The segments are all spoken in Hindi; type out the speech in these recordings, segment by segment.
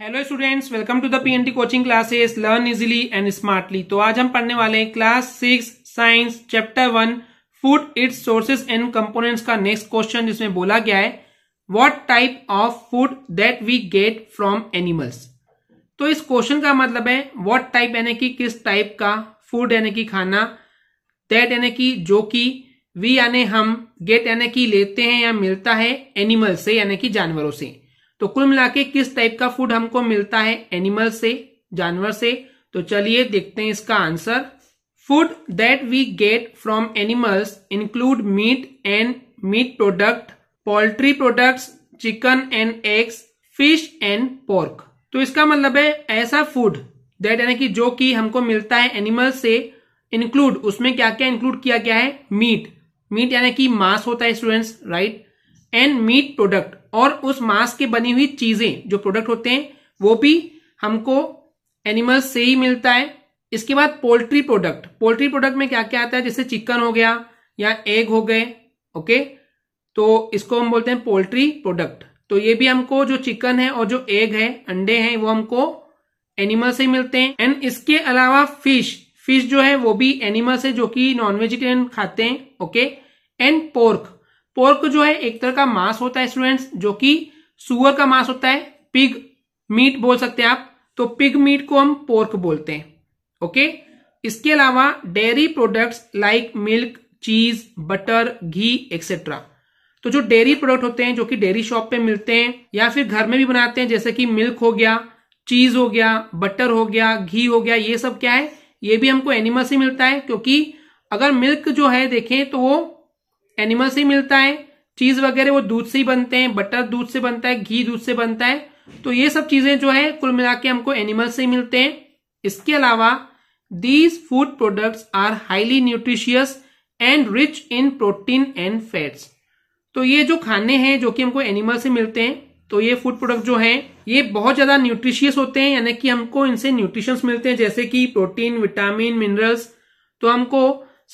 hello students welcome to the PNT coaching classes learn easily and smartly तो आज हम पढ़ने वाले हैं class six science chapter one food its sources and components का नेक्स्ट क्वेश्चन जिसमें बोला गया है what type of food that we get from animals तो इस क्वेश्चन का मतलब है वॉट टाइप यानी कि किस टाइप का फूड यानी कि खाना दैट यानी कि जो कि वी यानी हम गेट यानी कि लेते हैं या मिलता है एनिमल से यानी कि जानवरों से तो कुल मिला के किस टाइप का फूड हमको मिलता है एनिमल से जानवर से तो चलिए देखते हैं इसका answer food that we get from animals include meat and meat product poultry products chicken and eggs fish and pork तो इसका मतलब है ऐसा फूड दैट यानी कि जो कि हमको मिलता है एनिमल से इंक्लूड उसमें क्या क्या इंक्लूड किया गया है मीट मीट यानी कि मांस होता है students right and meat product और उस मांस की बनी हुई चीजें जो प्रोडक्ट होते हैं वो भी हमको एनिमल से ही मिलता है इसके बाद पोल्ट्री प्रोडक्ट पोल्ट्री प्रोडक्ट में क्या क्या आता है जैसे चिकन हो गया या एग हो गए ओके तो इसको हम बोलते हैं पोल्ट्री प्रोडक्ट तो ये भी हमको जो चिकन है और जो एग है अंडे हैं वो हमको एनिमल से मिलते हैं एंड इसके अलावा फिश फिश जो है वो भी एनिमल से जो कि नॉन वेजिटेरियन खाते हैं ओके एंड पोर्क पोर्क जो है एक तरह का मांस होता है स्टूडेंट्स जो कि सुअर का मांस होता है पिग मीट बोल सकते हैं आप तो पिग मीट को हम पोर्क बोलते हैं ओके इसके अलावा dairy products like milk cheese butter ghee etcetera तो जो डेयरी प्रोडक्ट होते हैं जो कि डेयरी शॉप पे मिलते हैं या फिर घर में भी बनाते हैं जैसे कि मिल्क हो गया चीज हो गया बटर हो गया घी हो गया ये सब क्या है ये भी हमको एनिमल से मिलता है क्योंकि अगर मिल्क जो है देखें तो वो एनिमल से ही मिलता है चीज वगैरह वो दूध से ही बनते हैं बटर दूध से बनता है घी दूध से बनता है तो ये सब चीजें जो है कुल मिला के हमको एनिमल से ही मिलते हैं इसके अलावा these food products are highly nutritious and rich in protein and fats तो ये जो खाने हैं जो कि हमको एनिमल से मिलते हैं तो ये फूड प्रोडक्ट जो है ये बहुत ज्यादा न्यूट्रिशियस होते हैं यानी कि हमको इनसे न्यूट्रिशंस मिलते हैं जैसे कि प्रोटीन विटामिन मिनरल्स तो हमको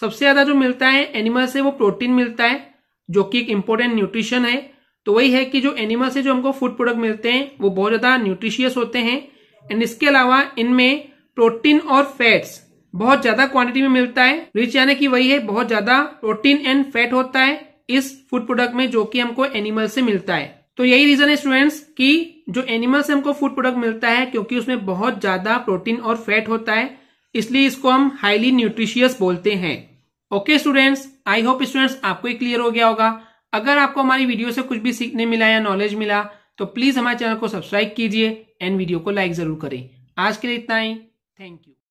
सबसे ज्यादा जो मिलता है एनिमल से वो प्रोटीन मिलता है जो कि एक इम्पोर्टेंट न्यूट्रिशन है तो वही है कि जो एनिमल से जो हमको फूड प्रोडक्ट मिलते हैं वो बहुत ज्यादा न्यूट्रिशियस होते हैं एंड इसके अलावा इनमें प्रोटीन और फैट्स बहुत ज्यादा क्वांटिटी में मिलता है रिच यानी कि वही है बहुत ज्यादा प्रोटीन एंड फैट होता है इस फूड प्रोडक्ट में जो कि हमको एनिमल से मिलता है तो यही रीजन है स्टूडेंट्स कि जो एनिमल से हमको फूड प्रोडक्ट मिलता है क्योंकि उसमें बहुत ज्यादा प्रोटीन और फैट होता है इसलिए इसको हम हाईली न्यूट्रिशियस बोलते हैं okay students I hope students आपको ही क्लियर हो गया होगा अगर आपको हमारी वीडियो से कुछ भी सीखने मिला या नॉलेज मिला तो प्लीज हमारे चैनल को सब्सक्राइब कीजिए एंड वीडियो को लाइक जरूर करें आज के लिए इतना ही थैंक यू